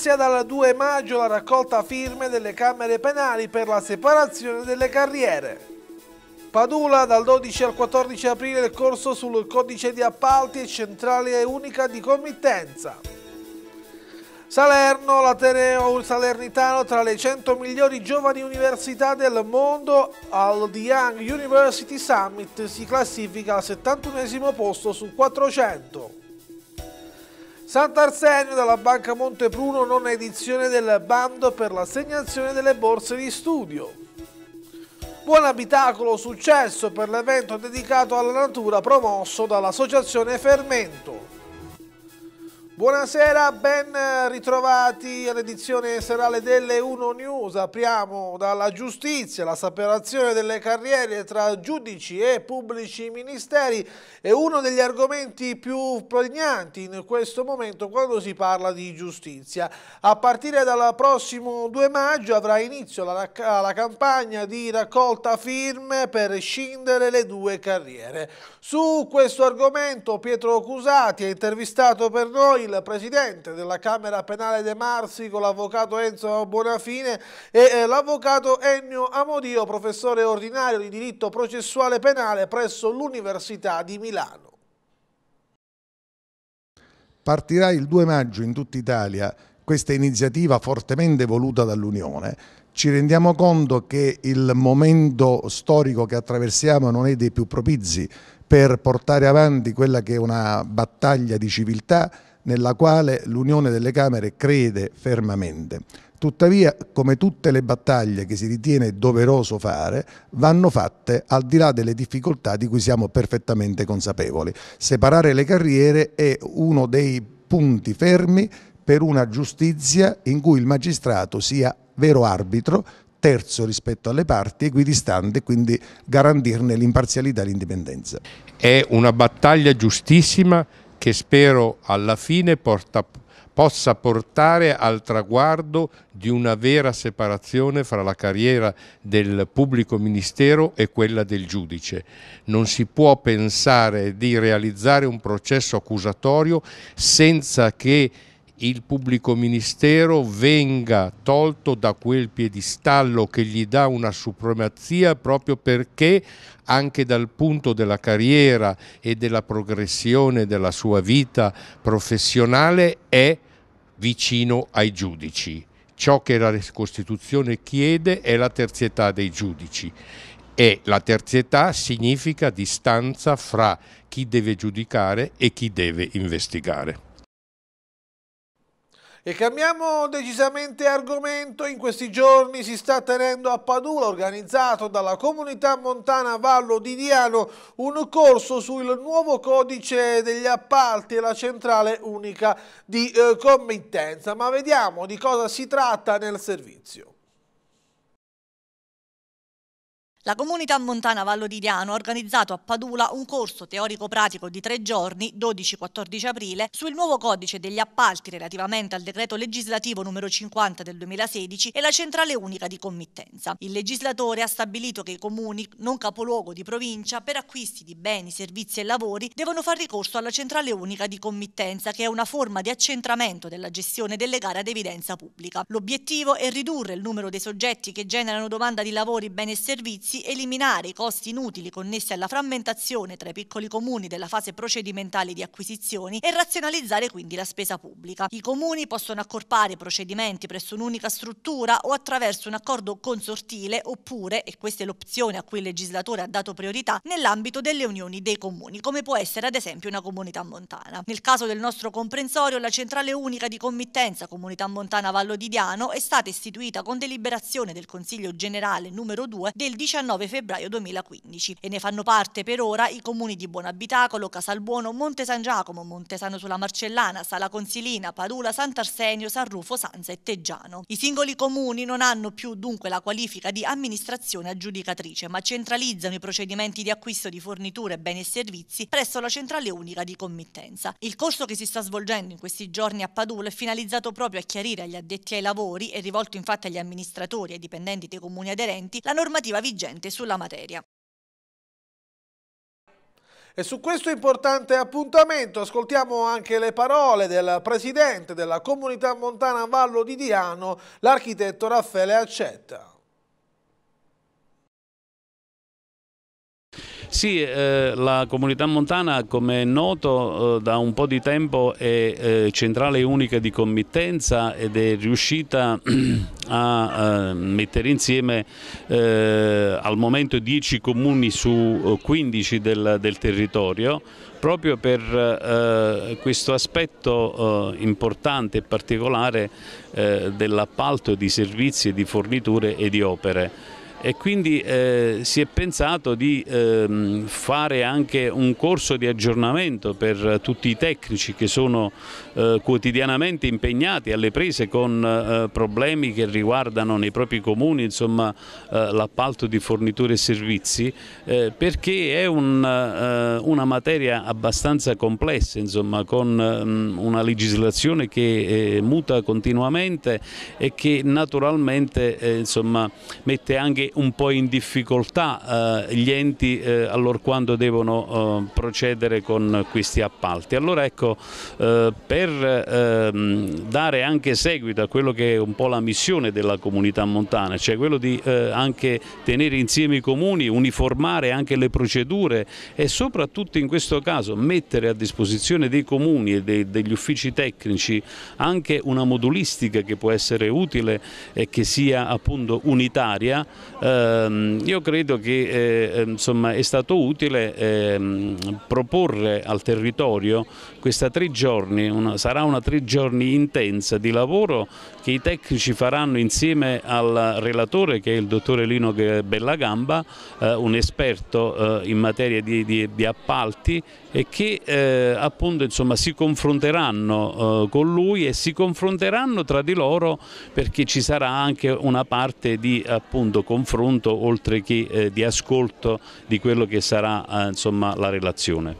Inizia dal 2 maggio la raccolta firme delle Camere Penali per la separazione delle carriere. Padula dal 12 al 14 aprile il corso sul codice di appalti e centrale unica di committenza. Salerno, l'ateneo salernitano tra le 100 migliori giovani università del mondo al The Young University Summit si classifica al 71 posto su 400. Sant'Arsenio dalla Banca Montepruno non edizione del bando per l'assegnazione delle borse di studio. Buon abitacolo successo per l'evento dedicato alla natura promosso dall'associazione Fermento. Buonasera, ben eh, ritrovati all'edizione serale delle Uno News. Apriamo dalla giustizia, la separazione delle carriere tra giudici e pubblici ministeri è uno degli argomenti più pregnanti in questo momento quando si parla di giustizia. A partire dal prossimo 2 maggio avrà inizio la, la campagna di raccolta firme per scindere le due carriere. Su questo argomento Pietro Cusati ha intervistato per noi il presidente della Camera Penale De Marsi con l'avvocato Enzo Bonafine e eh, l'avvocato Ennio Amodio, professore ordinario di diritto processuale penale presso l'Università di Milano. Partirà il 2 maggio in tutta Italia questa iniziativa fortemente voluta dall'Unione, ci rendiamo conto che il momento storico che attraversiamo non è dei più propizi per portare avanti quella che è una battaglia di civiltà nella quale l'Unione delle Camere crede fermamente. Tuttavia, come tutte le battaglie che si ritiene doveroso fare, vanno fatte al di là delle difficoltà di cui siamo perfettamente consapevoli. Separare le carriere è uno dei punti fermi per una giustizia in cui il magistrato sia vero arbitro, terzo rispetto alle parti, equidistante, e quindi garantirne l'imparzialità e l'indipendenza. È una battaglia giustissima che spero alla fine porta, possa portare al traguardo di una vera separazione fra la carriera del pubblico ministero e quella del giudice. Non si può pensare di realizzare un processo accusatorio senza che il pubblico ministero venga tolto da quel piedistallo che gli dà una supremazia proprio perché anche dal punto della carriera e della progressione della sua vita professionale è vicino ai giudici. Ciò che la Costituzione chiede è la terzietà dei giudici e la terzietà significa distanza fra chi deve giudicare e chi deve investigare. E cambiamo decisamente argomento, in questi giorni si sta tenendo a Padula, organizzato dalla comunità montana Vallo di Diano, un corso sul nuovo codice degli appalti e la centrale unica di eh, committenza. Ma vediamo di cosa si tratta nel servizio. La comunità montana Vallo di Diano ha organizzato a Padula un corso teorico-pratico di tre giorni, 12-14 aprile, sul nuovo codice degli appalti relativamente al decreto legislativo numero 50 del 2016 e la centrale unica di committenza. Il legislatore ha stabilito che i comuni non capoluogo di provincia per acquisti di beni, servizi e lavori devono far ricorso alla centrale unica di committenza che è una forma di accentramento della gestione delle gare ad evidenza pubblica. L'obiettivo è ridurre il numero dei soggetti che generano domanda di lavori, beni e servizi di eliminare i costi inutili connessi alla frammentazione tra i piccoli comuni della fase procedimentale di acquisizioni e razionalizzare quindi la spesa pubblica. I comuni possono accorpare i procedimenti presso un'unica struttura o attraverso un accordo consortile oppure, e questa è l'opzione a cui il legislatore ha dato priorità, nell'ambito delle unioni dei comuni, come può essere ad esempio una comunità montana. Nel caso del nostro comprensorio, la centrale unica di committenza Comunità Montana Vallo di Diano è stata istituita con deliberazione del Consiglio generale numero 2 del 19 19 febbraio 2015 e ne fanno parte per ora i comuni di Buonabitacolo, Casalbuono, Monte San Giacomo, Montesano sulla Marcellana, Sala Consilina, Padula, Sant'Arsenio, San Rufo, Sanza e Teggiano. I singoli comuni non hanno più dunque la qualifica di amministrazione aggiudicatrice, ma centralizzano i procedimenti di acquisto di forniture, beni e servizi presso la centrale unica di committenza. Il corso che si sta svolgendo in questi giorni a Padula è finalizzato proprio a chiarire agli addetti ai lavori e rivolto infatti agli amministratori e ai dipendenti dei comuni aderenti la normativa vigente docente sulla materia. E su questo importante appuntamento ascoltiamo anche le parole del presidente della comunità montana Vallo di Diano, l'architetto Raffaele Accetta. Sì, eh, la comunità montana come è noto eh, da un po' di tempo è eh, centrale unica di committenza ed è riuscita a eh, mettere insieme eh, al momento 10 comuni su 15 eh, del, del territorio proprio per eh, questo aspetto eh, importante e particolare eh, dell'appalto di servizi, di forniture e di opere e quindi eh, si è pensato di eh, fare anche un corso di aggiornamento per tutti i tecnici che sono eh, quotidianamente impegnati alle prese con eh, problemi che riguardano nei propri comuni eh, l'appalto di forniture e servizi eh, perché è un, una materia abbastanza complessa insomma, con mh, ehm, una legislazione che muta continuamente e che naturalmente insomma, mette anche un po' in difficoltà eh, gli enti eh, allorquando devono eh, procedere con questi appalti. Allora ecco, eh, per ehm, dare anche seguito a quello che è un po' la missione della comunità montana, cioè quello di eh, anche tenere insieme i comuni, uniformare anche le procedure e soprattutto in questo caso mettere a disposizione dei comuni e dei, degli uffici tecnici anche una modulistica che può essere utile e che sia appunto unitaria Ehm, io credo che eh, ehm, insomma, è stato utile ehm, proporre al territorio questa tre giorni, una, sarà una tre giorni intensa di lavoro che i tecnici faranno insieme al relatore che è il dottore Lino Bellagamba, eh, un esperto eh, in materia di, di, di, appalti e che eh, appunto insomma, si confronteranno eh, con lui e si confronteranno tra di loro perché ci sarà anche una parte di appunto, confronto oltre che eh, di ascolto di quello che sarà eh, insomma, la relazione.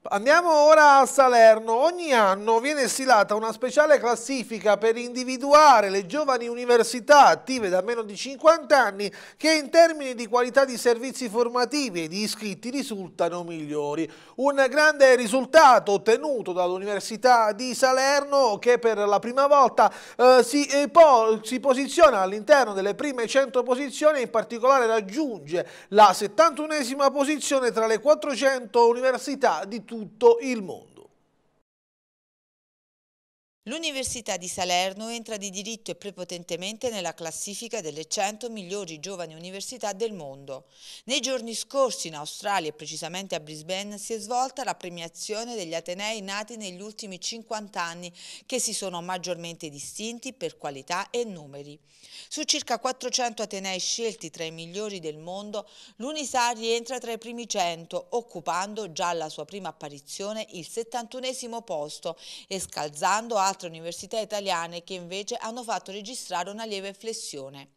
Andiamo ora a Salerno. Ogni anno viene stilata una speciale classifica per individuare le giovani università attive da meno di 50 anni che in termini di qualità di servizi formativi e di iscritti risultano migliori. Un grande risultato ottenuto dall'Università di Salerno che per la prima volta eh, si, eh, po si posiziona all'interno delle prime 100 posizioni e in particolare raggiunge la 71esima posizione tra le 400 università di tutti tutto il mondo. L'Università di Salerno entra di diritto e prepotentemente nella classifica delle 100 migliori giovani università del mondo. Nei giorni scorsi in Australia e precisamente a Brisbane si è svolta la premiazione degli Atenei nati negli ultimi 50 anni che si sono maggiormente distinti per qualità e numeri. Su circa 400 Atenei scelti tra i migliori del mondo, l'Unisa rientra tra i primi 100, occupando già alla sua prima apparizione il 71 posto e scalzando altri altre università italiane che invece hanno fatto registrare una lieve flessione.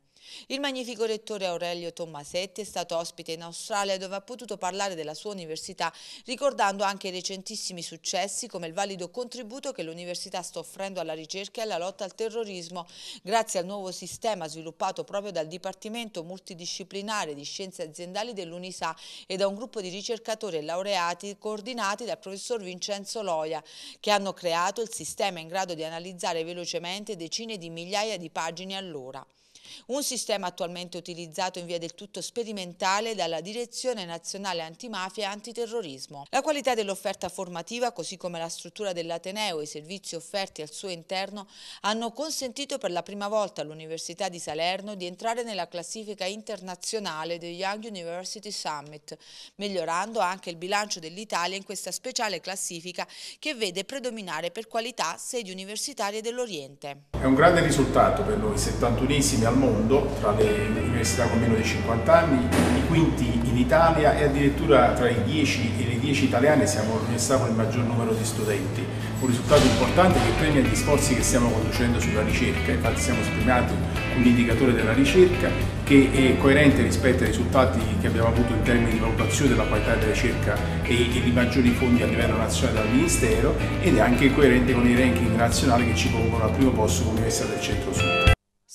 Il magnifico rettore Aurelio Tommasetti è stato ospite in Australia dove ha potuto parlare della sua università ricordando anche i recentissimi successi come il valido contributo che l'università sta offrendo alla ricerca e alla lotta al terrorismo grazie al nuovo sistema sviluppato proprio dal Dipartimento Multidisciplinare di Scienze Aziendali dell'UNISA e da un gruppo di ricercatori e laureati coordinati dal professor Vincenzo Loia che hanno creato il sistema in grado di analizzare velocemente decine di migliaia di pagine all'ora. Un sistema attualmente utilizzato in via del tutto sperimentale dalla Direzione Nazionale Antimafia e Antiterrorismo. La qualità dell'offerta formativa, così come la struttura dell'Ateneo e i servizi offerti al suo interno, hanno consentito per la prima volta all'Università di Salerno di entrare nella classifica internazionale del Young University Summit, migliorando anche il bilancio dell'Italia in questa speciale classifica che vede predominare per qualità sedi universitarie dell'Oriente. È un grande risultato per noi, 71esimi al mondo, tra le università con meno di 50 anni, i quinti in Italia e addirittura tra i 10 e le 10 italiane siamo l'università con il maggior numero di studenti. Un risultato importante che premia gli sforzi che stiamo conducendo sulla ricerca, infatti siamo spiegati un indicatore della ricerca che è coerente rispetto ai risultati che abbiamo avuto in termini di valutazione della qualità della ricerca e, e di maggiori fondi a livello nazionale dal Ministero ed è anche coerente con i ranking nazionali che ci pongono al primo posto come Università del Centro-Sud.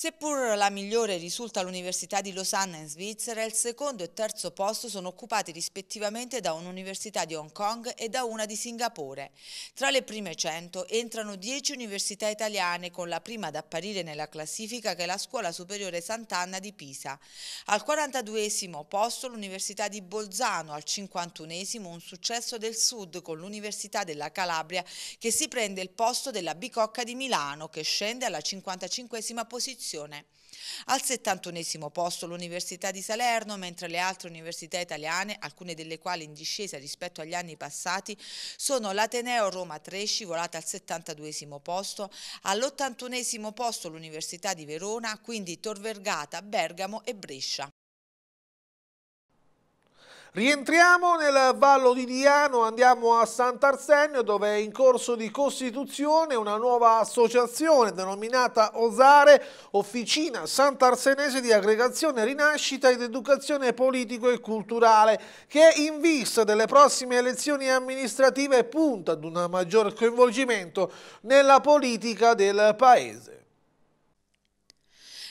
Seppur la migliore risulta l'Università di Losanna in Svizzera, il secondo e terzo posto sono occupati rispettivamente da un'università di Hong Kong e da una di Singapore. Tra le prime 100 entrano 10 università italiane, con la prima ad apparire nella classifica che è la Scuola Superiore Sant'Anna di Pisa. Al 42 posto l'Università di Bolzano, al 51 un successo del Sud con l'Università della Calabria che si prende il posto della Bicocca di Milano che scende alla 55 posizione istruzione. Al 71 posto l'Università di Salerno, mentre le altre università italiane, alcune delle quali in discesa rispetto agli anni passati, sono l'Ateneo Roma 3 scivolata al 72 posto, all'81 posto l'Università di Verona, quindi Tor Vergata, Bergamo e Brescia. Rientriamo nel Vallo di Diano, andiamo a Sant'Arsenio dove è in corso di costituzione una nuova associazione denominata Osare, Officina Sant'Arsenese di Aggregazione Rinascita ed Educazione Politico e Culturale, che in vista delle prossime elezioni amministrative punta ad un maggior coinvolgimento nella politica del Paese.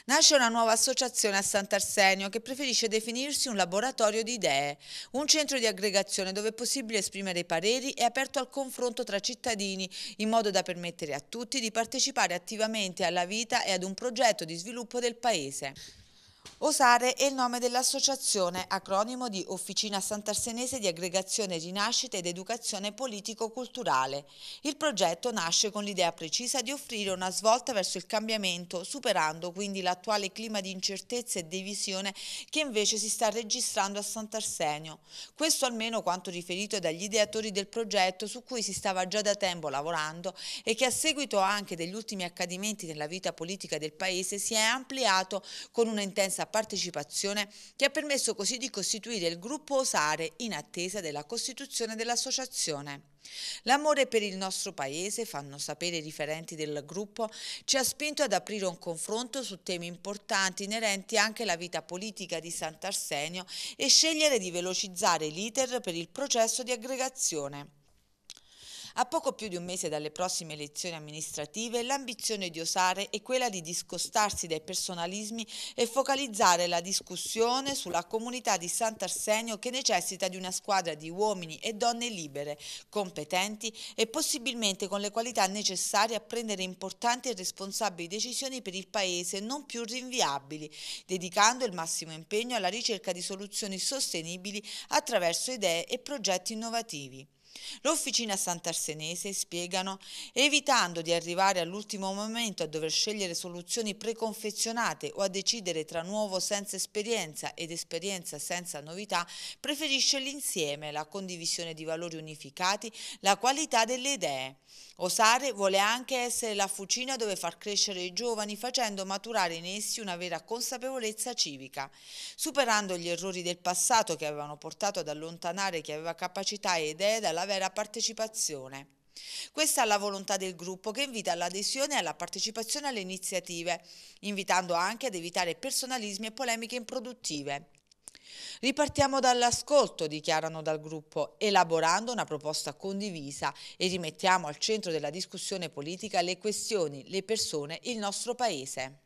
Nasce una nuova associazione a Sant'Arsenio che preferisce definirsi un laboratorio di idee, un centro di aggregazione dove è possibile esprimere i pareri e aperto al confronto tra cittadini in modo da permettere a tutti di partecipare attivamente alla vita e ad un progetto di sviluppo del Paese. Osare è il nome dell'associazione, acronimo di Officina Sant'Arsenese di Aggregazione Rinascita ed Educazione Politico-Culturale. Il progetto nasce con l'idea precisa di offrire una svolta verso il cambiamento, superando quindi l'attuale clima di incertezza e divisione che invece si sta registrando a Sant'Arsenio. Questo almeno quanto riferito dagli ideatori del progetto su cui si stava già da tempo lavorando e che a seguito anche degli ultimi accadimenti nella vita politica del Paese si è ampliato con un'intensa intensa partecipazione che ha permesso così di costituire il gruppo Osare in attesa della costituzione dell'associazione. L'amore per il nostro paese, fanno sapere i riferenti del gruppo, ci ha spinto ad aprire un confronto su temi importanti inerenti anche alla vita politica di Sant'Arsenio e scegliere di velocizzare l'iter per il processo di aggregazione. A poco più di un mese dalle prossime elezioni amministrative, l'ambizione di Osare è quella di discostarsi dai personalismi e focalizzare la discussione sulla comunità di Sant'Arsenio che necessita di una squadra di uomini e donne libere, competenti e possibilmente con le qualità necessarie a prendere importanti e responsabili decisioni per il Paese non più rinviabili, dedicando il massimo impegno alla ricerca di soluzioni sostenibili attraverso idee e progetti innovativi. L'Officina Sant'Arsenese, spiegano, evitando di arrivare all'ultimo momento a dover scegliere soluzioni preconfezionate o a decidere tra nuovo senza esperienza ed esperienza senza novità, preferisce l'insieme, la condivisione di valori unificati, la qualità delle idee. Osare vuole anche essere la fucina dove far crescere i giovani facendo maturare in essi una vera consapevolezza civica, superando gli errori del passato che avevano portato ad allontanare chi aveva capacità e idee dalla vera partecipazione. Questa è la volontà del gruppo che invita all'adesione e alla partecipazione alle iniziative, invitando anche ad evitare personalismi e polemiche improduttive. Ripartiamo dall'ascolto, dichiarano dal gruppo, elaborando una proposta condivisa e rimettiamo al centro della discussione politica le questioni, le persone, il nostro Paese.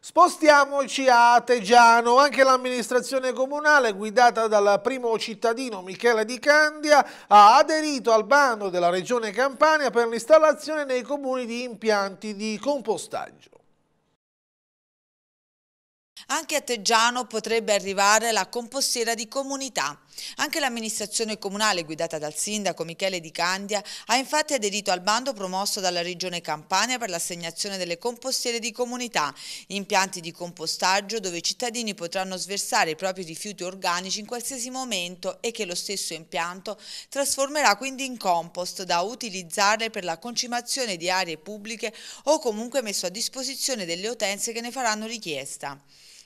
Spostiamoci a Tegiano, anche l'amministrazione comunale guidata dal primo cittadino Michele Di Candia ha aderito al bando della regione Campania per l'installazione nei comuni di impianti di compostaggio. Anche a Teggiano potrebbe arrivare la compostiera di comunità. Anche l'amministrazione comunale guidata dal sindaco Michele Di Candia ha infatti aderito al bando promosso dalla regione Campania per l'assegnazione delle compostiere di comunità, impianti di compostaggio dove i cittadini potranno sversare i propri rifiuti organici in qualsiasi momento e che lo stesso impianto trasformerà quindi in compost da utilizzare per la concimazione di aree pubbliche o comunque messo a disposizione delle utenze che ne faranno richiesta.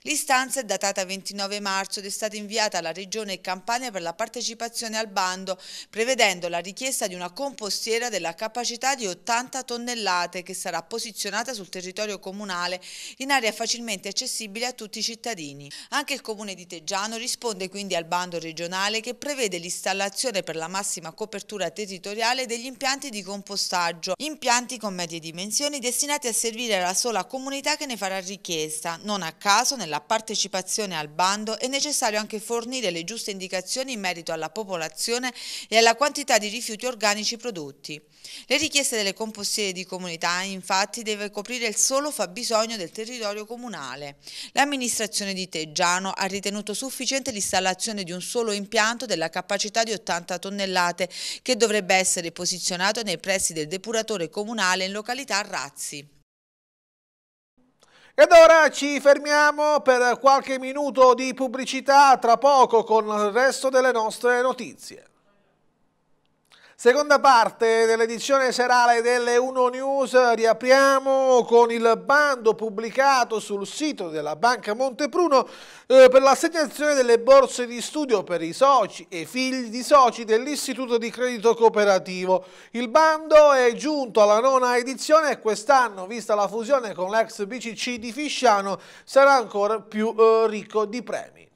L'istanza è datata 29 marzo ed è stata inviata alla Regione Campania per la partecipazione al bando, prevedendo la richiesta di una compostiera della capacità di 80 tonnellate che sarà posizionata sul territorio comunale in area facilmente accessibile a tutti i cittadini. Anche il Comune di Teggiano risponde quindi al bando regionale che prevede l'installazione per la massima copertura territoriale degli impianti di compostaggio, impianti con medie dimensioni destinati a servire alla sola comunità che ne farà richiesta, non a caso nella la partecipazione al bando è necessario anche fornire le giuste indicazioni in merito alla popolazione e alla quantità di rifiuti organici prodotti. Le richieste delle compostiere di comunità infatti deve coprire il solo fabbisogno del territorio comunale. L'amministrazione di Teggiano ha ritenuto sufficiente l'installazione di un solo impianto della capacità di 80 tonnellate che dovrebbe essere posizionato nei pressi del depuratore comunale in località Razzi. Ed ora ci fermiamo per qualche minuto di pubblicità, tra poco con il resto delle nostre notizie. Seconda parte dell'edizione serale delle 1 News, riapriamo con il bando pubblicato sul sito della Banca Montepruno eh, per l'assegnazione delle borse di studio per i soci e figli di soci dell'Istituto di Credito Cooperativo. Il bando è giunto alla nona edizione e quest'anno, vista la fusione con l'ex BCC di Fisciano, sarà ancora più eh, ricco di premi.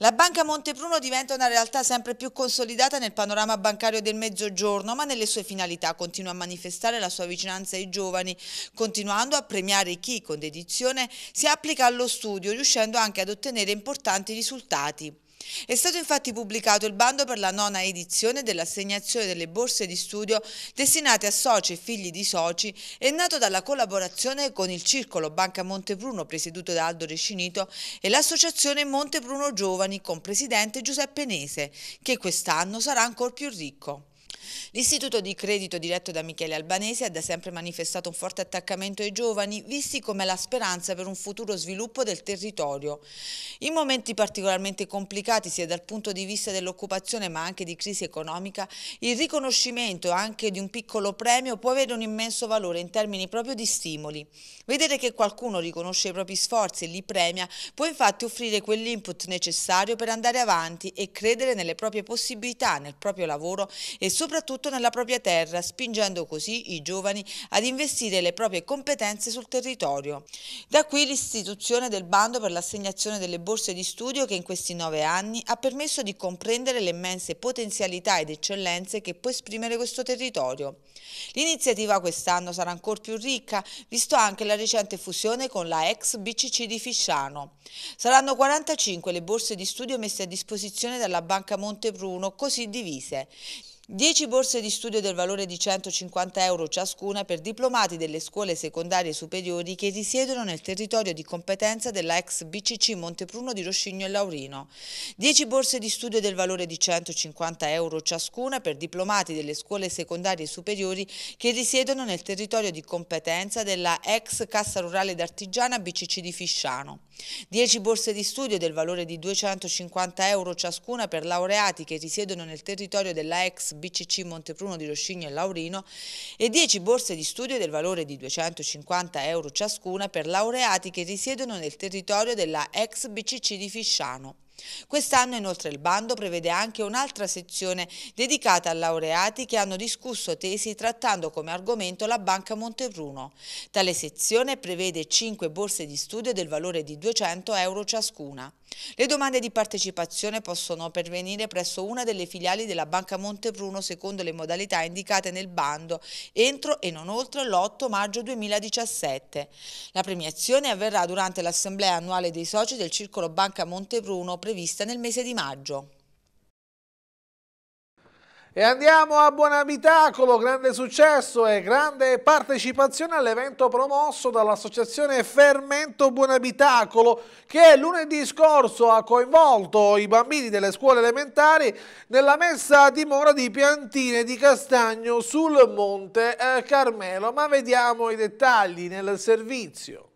La Banca Montepruno diventa una realtà sempre più consolidata nel panorama bancario del Mezzogiorno, ma nelle sue finalità continua a manifestare la sua vicinanza ai giovani, continuando a premiare chi con dedizione si applica allo studio, riuscendo anche ad ottenere importanti risultati. È stato infatti pubblicato il bando per la nona edizione dell'assegnazione delle borse di studio destinate a soci e figli di soci e nato dalla collaborazione con il Circolo Banca Montepruno presieduto da Aldo Recinito e l'associazione Montepruno Giovani con presidente Giuseppe Nese che quest'anno sarà ancora più ricco. L'istituto di credito diretto da Michele Albanese ha da sempre manifestato un forte attaccamento ai giovani, visti come la speranza per un futuro sviluppo del territorio. In momenti particolarmente complicati sia dal punto di vista dell'occupazione ma anche di crisi economica, il riconoscimento anche di un piccolo premio può avere un immenso valore in termini proprio di stimoli. Vedere che qualcuno riconosce i propri sforzi e li premia può infatti offrire quell'input necessario per andare avanti e credere nelle proprie possibilità, nel proprio lavoro e soprattutto rapporto nella propria terra, spingendo così i giovani ad investire le proprie competenze sul territorio. Da qui l'istituzione del bando per l'assegnazione delle borse di studio che in questi nove anni ha permesso di comprendere le immense potenzialità ed eccellenze che può esprimere questo territorio. L'iniziativa quest'anno sarà ancora più ricca, visto anche la recente fusione con la ex BCC di Fisciano. Saranno 45 le borse di studio messe a disposizione dalla Banca Montebruno, così divise. 10 borse di studio del valore di 150 euro ciascuna per diplomati delle scuole secondarie superiori che risiedono nel territorio di competenza della ex BCC Montepruno di Roscigno e Laurino. 10 borse di studio del valore di 150 euro ciascuna per diplomati delle scuole secondarie superiori che risiedono nel territorio di competenza della ex Cassa Rurale d'Artigiana BCC di Fisciano. 10 borse di studio del valore di 250 euro ciascuna per laureati che risiedono nel territorio della ex BCC Montepruno di Roscigno e Laurino e 10 borse di studio del valore di 250 euro ciascuna per laureati che risiedono nel territorio della ex BCC di Fisciano. Quest'anno inoltre il bando prevede anche un'altra sezione dedicata a laureati che hanno discusso tesi trattando come argomento la Banca Montepruno. Tale sezione prevede 5 borse di studio del valore di 200 euro ciascuna. Le domande di partecipazione possono pervenire presso una delle filiali della Banca Montebruno secondo le modalità indicate nel bando entro e non oltre l'8 maggio 2017. La premiazione avverrà durante l'assemblea annuale dei soci del circolo Banca Montebruno prevista nel mese di maggio. E andiamo a Buonabitacolo, grande successo e grande partecipazione all'evento promosso dall'associazione Fermento Buonabitacolo che lunedì scorso ha coinvolto i bambini delle scuole elementari nella messa a dimora di piantine di castagno sul Monte eh, Carmelo. Ma vediamo i dettagli nel servizio.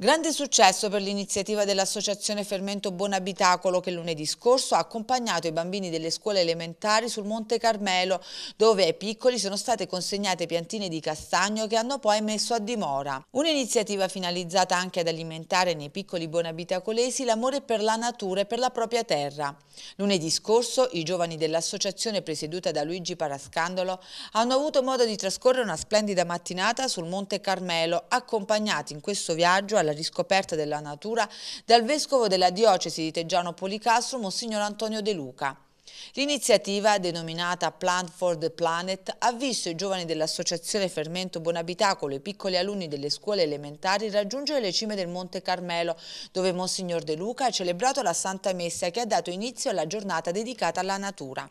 Grande successo per l'iniziativa dell'associazione Fermento Buonabitacolo che lunedì scorso ha accompagnato i bambini delle scuole elementari sul Monte Carmelo, dove ai piccoli sono state consegnate piantine di castagno che hanno poi messo a dimora. Un'iniziativa finalizzata anche ad alimentare nei piccoli buonabitacolesi l'amore per la natura e per la propria terra. Lunedì scorso i giovani dell'associazione presieduta da Luigi Parascandolo hanno avuto modo di trascorrere una splendida mattinata sul Monte Carmelo, accompagnati in questo viaggio alla alla riscoperta della natura dal vescovo della diocesi di Teggiano Policastro, Monsignor Antonio De Luca. L'iniziativa, denominata Plant for the Planet, ha visto i giovani dell'associazione Fermento Bonabitacolo e i piccoli alunni delle scuole elementari raggiungere le cime del Monte Carmelo, dove Monsignor De Luca ha celebrato la Santa Messa che ha dato inizio alla giornata dedicata alla natura.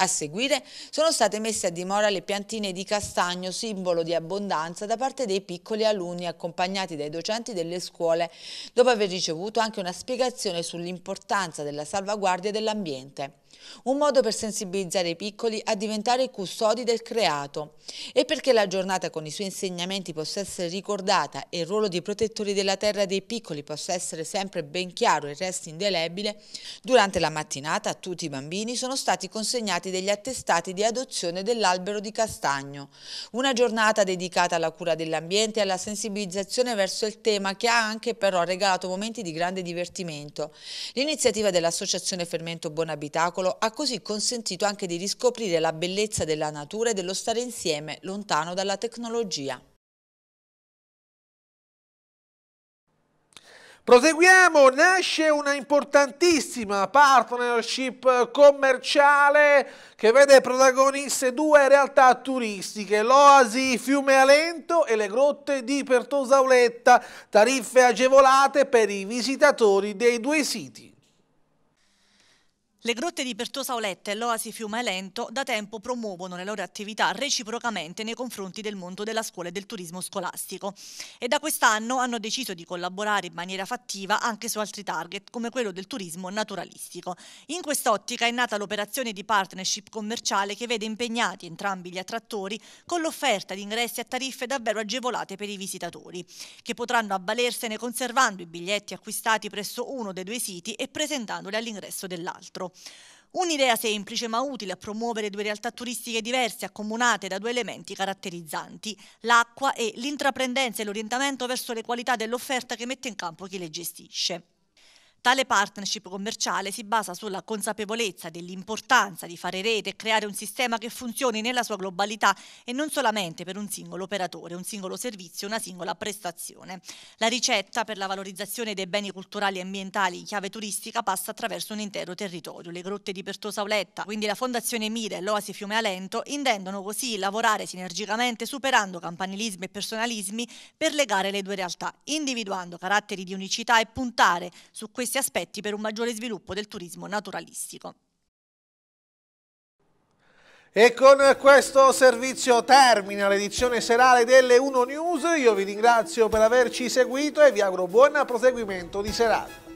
A seguire sono state messe a dimora le piantine di castagno, simbolo di abbondanza, da parte dei piccoli alunni accompagnati dai docenti delle scuole, dopo aver ricevuto anche una spiegazione sull'importanza della salvaguardia dell'ambiente. Un modo per sensibilizzare i piccoli a diventare custodi del creato e perché la giornata con i suoi insegnamenti possa essere ricordata e il ruolo di protettori della terra dei piccoli possa essere sempre ben chiaro e resti indelebile, durante la mattinata a tutti i bambini sono stati consegnati firmati degli attestati di adozione dell'albero di castagno. Una giornata dedicata alla cura dell'ambiente e alla sensibilizzazione verso il tema che ha anche però regalato momenti di grande divertimento. L'iniziativa dell'Associazione Fermento Buon Abitacolo ha così consentito anche di riscoprire la bellezza della natura e dello stare insieme lontano dalla tecnologia. Proseguiamo, nasce una importantissima partnership commerciale che vede protagoniste due realtà turistiche, l'Oasi Fiume Alento e le grotte di Pertosauletta, tariffe agevolate per i visitatori dei due siti. Le grotte di Pertosa Oletta e l'Oasi Fiume Lento da tempo promuovono le loro attività reciprocamente nei confronti del mondo della scuola e del turismo scolastico e da quest'anno hanno deciso di collaborare in maniera fattiva anche su altri target come quello del turismo naturalistico. In quest'ottica è nata l'operazione di partnership commerciale che vede impegnati entrambi gli attrattori con l'offerta di ingressi a tariffe davvero agevolate per i visitatori che potranno avvalersene conservando i biglietti acquistati presso uno dei due siti e presentandoli all'ingresso dell'altro. Un'idea semplice ma utile a promuovere due realtà turistiche diverse accomunate da due elementi caratterizzanti, l'acqua e l'intraprendenza e l'orientamento verso le qualità dell'offerta che mette in campo chi le gestisce. Tale partnership commerciale si basa sulla consapevolezza dell'importanza di fare rete e creare un sistema che funzioni nella sua globalità e non solamente per un singolo operatore, un singolo servizio, una singola prestazione. La ricetta per la valorizzazione dei beni culturali e ambientali in chiave turistica passa attraverso un intero territorio. Le grotte di Pertosa Auletta, quindi la Fondazione Mira e l'Oasi Fiume Alento, intendono così lavorare sinergicamente superando campanilismi e personalismi per legare le due realtà, individuando caratteri di unicità e puntare su questi questi aspetti per un maggiore sviluppo del turismo naturalistico. E con questo servizio termina l'edizione serale delle 1 News. Io vi ringrazio per averci seguito e vi auguro buon proseguimento di serata.